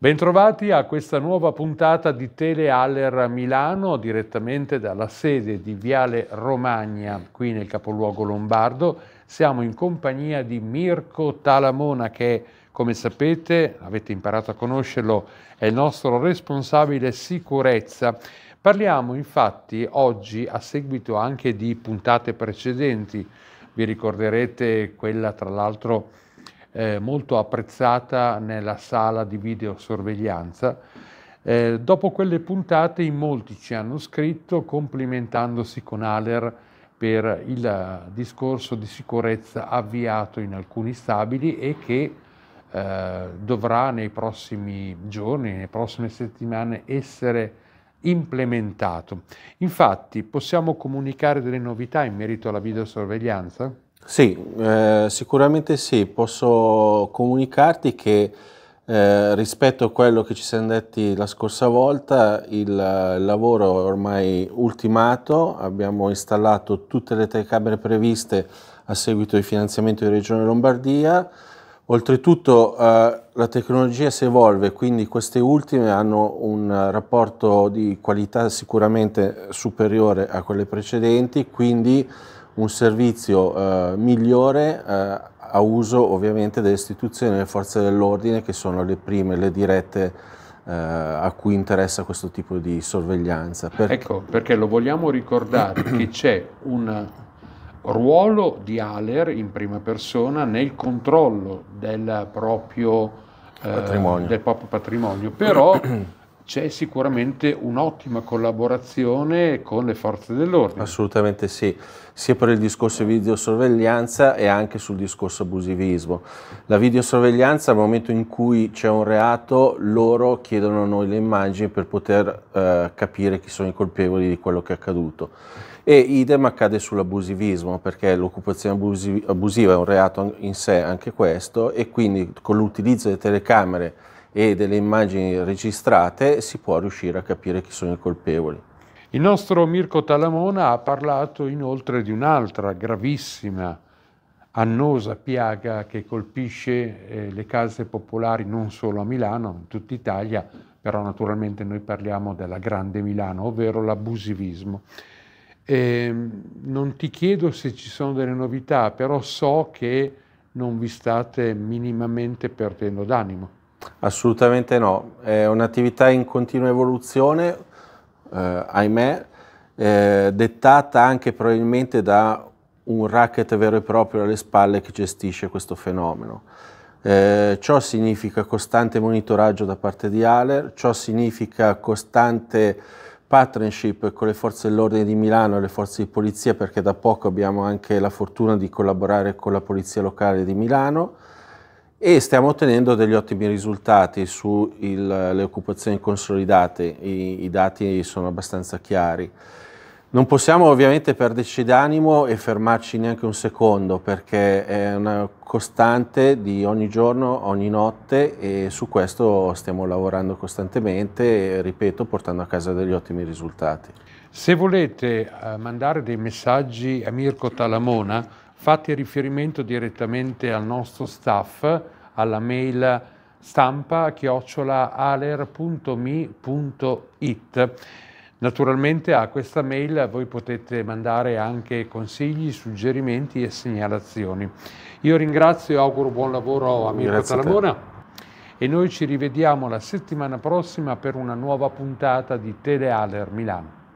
Bentrovati a questa nuova puntata di Telealler Milano, direttamente dalla sede di Viale Romagna, qui nel capoluogo lombardo. Siamo in compagnia di Mirko Talamona che, come sapete, avete imparato a conoscerlo, è il nostro responsabile sicurezza. Parliamo infatti oggi, a seguito anche di puntate precedenti, vi ricorderete quella tra l'altro eh, molto apprezzata nella sala di videosorveglianza. Eh, dopo quelle puntate in molti ci hanno scritto complimentandosi con Aller per il eh, discorso di sicurezza avviato in alcuni stabili e che eh, dovrà nei prossimi giorni, nelle prossime settimane essere implementato. Infatti possiamo comunicare delle novità in merito alla videosorveglianza? Sì, eh, sicuramente sì, posso comunicarti che eh, rispetto a quello che ci siamo detti la scorsa volta, il, il lavoro è ormai ultimato, abbiamo installato tutte le telecamere previste a seguito di finanziamento di Regione Lombardia, oltretutto eh, la tecnologia si evolve, quindi queste ultime hanno un rapporto di qualità sicuramente superiore a quelle precedenti, quindi un servizio eh, migliore eh, a uso ovviamente delle istituzioni e delle forze dell'ordine che sono le prime, le dirette eh, a cui interessa questo tipo di sorveglianza. Per... Ecco, perché lo vogliamo ricordare che c'è un ruolo di Aler in prima persona nel controllo del proprio eh, patrimonio. Del proprio patrimonio. però c'è sicuramente un'ottima collaborazione con le forze dell'ordine. Assolutamente sì, sia per il discorso di videosorveglianza e anche sul discorso abusivismo. La videosorveglianza, al momento in cui c'è un reato, loro chiedono a noi le immagini per poter eh, capire chi sono i colpevoli di quello che è accaduto. E idem accade sull'abusivismo, perché l'occupazione abusiva è un reato in sé anche questo, e quindi con l'utilizzo delle telecamere e delle immagini registrate si può riuscire a capire chi sono i colpevoli. Il nostro Mirko Talamona ha parlato inoltre di un'altra gravissima annosa piaga che colpisce eh, le case popolari non solo a Milano, in tutta Italia, però naturalmente noi parliamo della grande Milano, ovvero l'abusivismo. E, ehm, non ti chiedo se ci sono delle novità, però so che non vi state minimamente perdendo d'animo. Assolutamente no, è un'attività in continua evoluzione, eh, ahimè, eh, dettata anche probabilmente da un racket vero e proprio alle spalle che gestisce questo fenomeno. Eh, ciò significa costante monitoraggio da parte di Aler, ciò significa costante partnership con le forze dell'ordine di Milano e le forze di polizia perché da poco abbiamo anche la fortuna di collaborare con la polizia locale di Milano e stiamo ottenendo degli ottimi risultati sulle occupazioni consolidate, I, i dati sono abbastanza chiari. Non possiamo ovviamente perderci d'animo e fermarci neanche un secondo perché è una costante di ogni giorno, ogni notte e su questo stiamo lavorando costantemente e ripeto portando a casa degli ottimi risultati. Se volete eh, mandare dei messaggi a Mirko Talamona fate riferimento direttamente al nostro staff, alla mail stampa chiocciolaaler.mi.it. Naturalmente a questa mail voi potete mandare anche consigli, suggerimenti e segnalazioni. Io ringrazio e auguro buon lavoro a Mirko Talamona e noi ci rivediamo la settimana prossima per una nuova puntata di Telealer Milano.